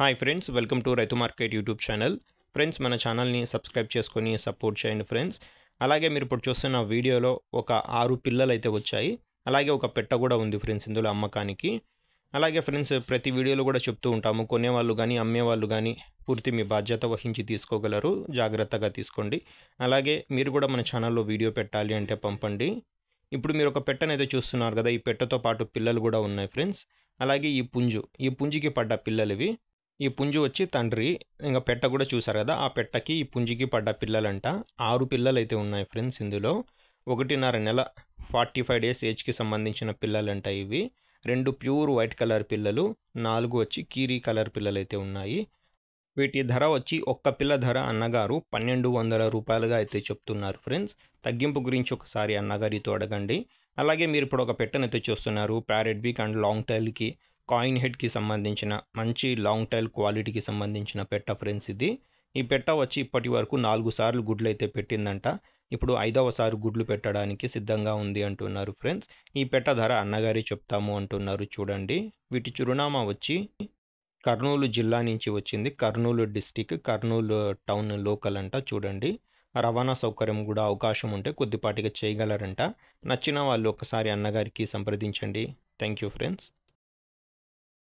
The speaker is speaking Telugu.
hi friends welcome to Raithu market YouTube channel friends మన ఛానల్ని సబ్స్క్రైబ్ చేసుకొని సపోర్ట్ చేయండి ఫ్రెండ్స్ అలాగే మీరు ఇప్పుడు చూస్తున్న వీడియోలో ఒక ఆరు పిల్లలు అయితే వచ్చాయి అలాగే ఒక పెట్ట కూడా ఉంది ఫ్రెండ్స్ ఇందులో అమ్మకానికి అలాగే ఫ్రెండ్స్ ప్రతి వీడియోలో కూడా చెప్తూ ఉంటాము కొనేవాళ్ళు కానీ అమ్మేవాళ్ళు కానీ పూర్తి మీ బాధ్యత వహించి తీసుకోగలరు జాగ్రత్తగా తీసుకోండి అలాగే మీరు కూడా మన ఛానల్లో వీడియో పెట్టాలి అంటే పంపండి ఇప్పుడు మీరు ఒక పెట్టను అయితే చూస్తున్నారు కదా ఈ పెట్టతో పాటు పిల్లలు కూడా ఉన్నాయి ఫ్రెండ్స్ అలాగే ఈ పుంజు ఈ పుంజుకి పడ్డ పిల్లలు ఇవి ఈ పుంజు వచ్చి తండ్రి ఇంకా పెట్ట కూడా చూసారు కదా ఆ పెట్టకి ఈ పుంజికి పడ్డ పిల్లలంట ఆరు పిల్లలు అయితే ఉన్నాయి ఫ్రెండ్స్ ఇందులో ఒకటిన్నర నెల ఫార్టీ ఫైవ్ డేస్ ఏజ్కి సంబంధించిన పిల్లలంట ఇవి రెండు ప్యూర్ వైట్ కలర్ పిల్లలు నాలుగు వచ్చి కీరీ కలర్ పిల్లలు అయితే ఉన్నాయి వీటి ధర వచ్చి ఒక్క పిల్ల ధర అన్నగారు పన్నెండు వందల రూపాయలుగా అయితే చెప్తున్నారు ఫ్రెండ్స్ తగ్గింపు గురించి ఒకసారి అన్నగారితో అడగండి అలాగే మీరు ఇప్పుడు ఒక పెట్టనైతే చూస్తున్నారు ప్యారెడ్ బీక్ అండ్ లాంగ్ టైల్కి కాయిన్ హెడ్కి సంబంధించిన మంచి లాంగ్ టైల్ క్వాలిటీకి సంబంధించిన పెట్ట ఫ్రెండ్స్ ఇది ఈ పెట్ట వచ్చి ఇప్పటి వరకు నాలుగు సార్లు గుడ్లు అయితే పెట్టిందంట ఇప్పుడు ఐదవసారి గుడ్లు పెట్టడానికి సిద్ధంగా ఉంది అంటున్నారు ఫ్రెండ్స్ ఈ పెట్ట ధర అన్నగారి చెప్తాము అంటున్నారు చూడండి వీటి చిరునామా వచ్చి కర్నూలు జిల్లా నుంచి వచ్చింది Kurnool district Kurnool town local అంట చూడండి రవాణా సౌకర్యం కూడా అవకాశం ఉంటే కొద్దిపాటిగా చేయగలరంట నచ్చిన వాళ్ళు ఒకసారి అన్నగారికి సంప్రదించండి థ్యాంక్ యూ ఫ్రెండ్స్